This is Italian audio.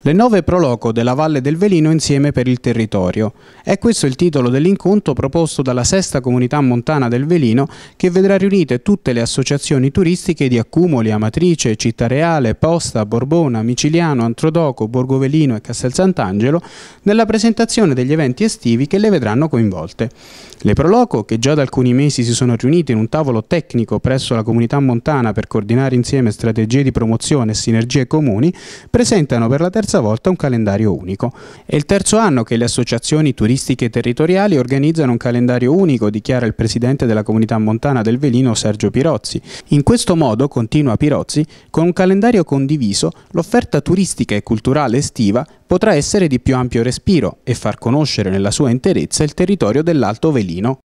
Le nove proloco della Valle del Velino insieme per il territorio. È questo il titolo dell'incontro proposto dalla sesta comunità montana del Velino che vedrà riunite tutte le associazioni turistiche di Accumoli, Amatrice, Città Reale, Posta, Borbona, Miciliano, Antrodoco, Borgo Velino e Castel Sant'Angelo nella presentazione degli eventi estivi che le vedranno coinvolte. Le proloco, che già da alcuni mesi si sono riunite in un tavolo tecnico presso la comunità montana per coordinare insieme strategie di promozione e sinergie comuni, presentano per la terza questa volta un calendario unico. È il terzo anno che le associazioni turistiche territoriali organizzano un calendario unico, dichiara il presidente della comunità montana del Velino Sergio Pirozzi. In questo modo, continua Pirozzi, con un calendario condiviso l'offerta turistica e culturale estiva potrà essere di più ampio respiro e far conoscere nella sua interezza il territorio dell'Alto Velino.